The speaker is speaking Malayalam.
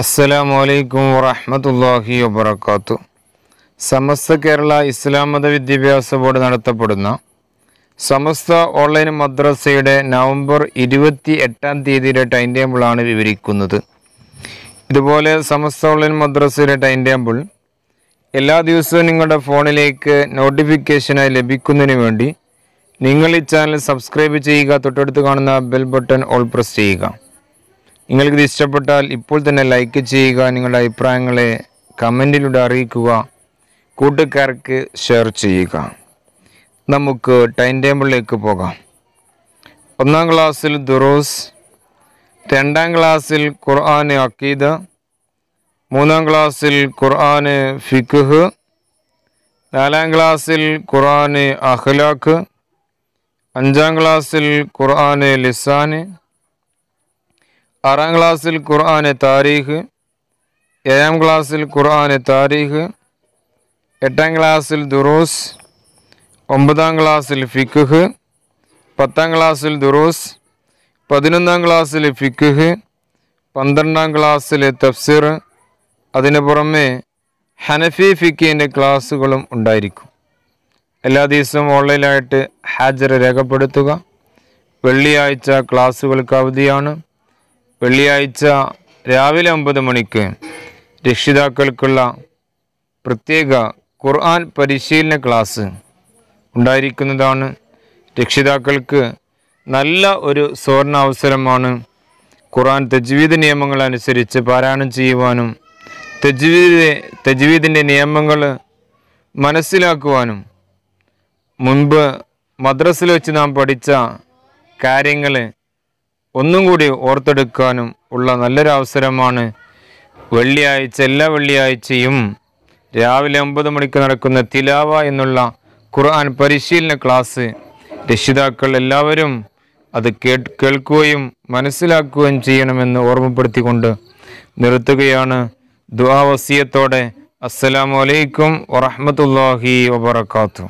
അസ്സലാമു അലൈക്കും വറഹമത്തല്ലാഹി വബർക്കാത്തു സമസ്ത കേരള ഇസ്ലാം മത വിദ്യാഭ്യാസ ബോർഡ് നടത്തപ്പെടുന്ന സമസ്ത ഓൺലൈൻ മദ്രസയുടെ നവംബർ ഇരുപത്തി എട്ടാം തീയതിയുടെ ടൈം ടേബിളാണ് വിവരിക്കുന്നത് ഇതുപോലെ സമസ്ത ഓൺലൈൻ മദ്രസയുടെ ടൈം ടേബിൾ എല്ലാ ദിവസവും നിങ്ങളുടെ ഫോണിലേക്ക് നോട്ടിഫിക്കേഷനായി ലഭിക്കുന്നതിന് വേണ്ടി നിങ്ങൾ ഈ ചാനൽ സബ്സ്ക്രൈബ് ചെയ്യുക തൊട്ടടുത്ത് കാണുന്ന ബെൽ ബട്ടൺ ഓൾ പ്രസ് ചെയ്യുക നിങ്ങൾക്ക് ഇഷ്ടപ്പെട്ടാൽ ഇപ്പോൾ തന്നെ ലൈക്ക് ചെയ്യുക നിങ്ങളുടെ അഭിപ്രായങ്ങളെ കമൻറ്റിലൂടെ അറിയിക്കുക കൂട്ടുകാർക്ക് ഷെയർ ചെയ്യുക നമുക്ക് ടൈം ടേബിളിലേക്ക് പോകാം ഒന്നാം ക്ലാസ്സിൽ ദുറോസ് രണ്ടാം ക്ലാസ്സിൽ ഖുർആൻ അക്കീദ മൂന്നാം ക്ലാസ്സിൽ ഖുർആൻ ഫിഖ് നാലാം ക്ലാസ്സിൽ ഖുർആൻ അഖ്ലാഖ് അഞ്ചാം ക്ലാസ്സിൽ ഖുർആൻ ലിസാന് ആറാം ക്ലാസ്സിൽ ഖുർആാന് താരീഖ് ഏഴാം ക്ലാസ്സിൽ ഖുർആാന് താരീഖ് എട്ടാം ക്ലാസ്സിൽ ദുറൂസ് ഒമ്പതാം ക്ലാസ്സിൽ ഫിഖ് പത്താം ക്ലാസ്സിൽ ദുറൂസ് പതിനൊന്നാം ക്ലാസ്സിൽ ഫിഖ് പന്ത്രണ്ടാം ക്ലാസ്സിൽ തഫ്സീർ അതിന് പുറമെ ഹനഫി ഫിക്കിൻ്റെ ക്ലാസ്സുകളും ഉണ്ടായിരിക്കും എല്ലാ ദിവസവും ഓൺലൈനായിട്ട് ഹാജർ രേഖപ്പെടുത്തുക വെള്ളിയാഴ്ച ക്ലാസ്സുകൾക്ക് അവധിയാണ് വെള്ളിയാഴ്ച രാവിലെ ഒമ്പത് മണിക്ക് രക്ഷിതാക്കൾക്കുള്ള പ്രത്യേക ഖുർആൻ പരിശീലന ക്ലാസ് ഉണ്ടായിരിക്കുന്നതാണ് രക്ഷിതാക്കൾക്ക് നല്ല ഒരു സുവർണ അവസരമാണ് ഖുർആൻ തജ്വീദ് നിയമങ്ങൾ അനുസരിച്ച് പാരായണം ചെയ്യുവാനും തജ്വീദ് തജ്വീദിൻ്റെ നിയമങ്ങൾ മനസ്സിലാക്കുവാനും മുൻപ് മദ്രസിൽ വെച്ച് നാം പഠിച്ച കാര്യങ്ങൾ ഒന്നും കൂടി ഓർത്തെടുക്കാനും ഉള്ള നല്ലൊരു അവസരമാണ് വെള്ളിയാഴ്ച എല്ലാ വെള്ളിയാഴ്ചയും രാവിലെ ഒമ്പത് മണിക്ക് നടക്കുന്ന തിലാവ എന്നുള്ള ഖുർആൻ പരിശീലന ക്ലാസ് രക്ഷിതാക്കൾ എല്ലാവരും അത് കേ കേൾക്കുകയും മനസ്സിലാക്കുകയും ചെയ്യണമെന്ന് ഓർമ്മപ്പെടുത്തിക്കൊണ്ട് നിർത്തുകയാണ് ദുആ വസിയത്തോടെ അസ്സലാമലൈക്കും വറഹമത്തല്ലാഹി വബർക്കാത്തു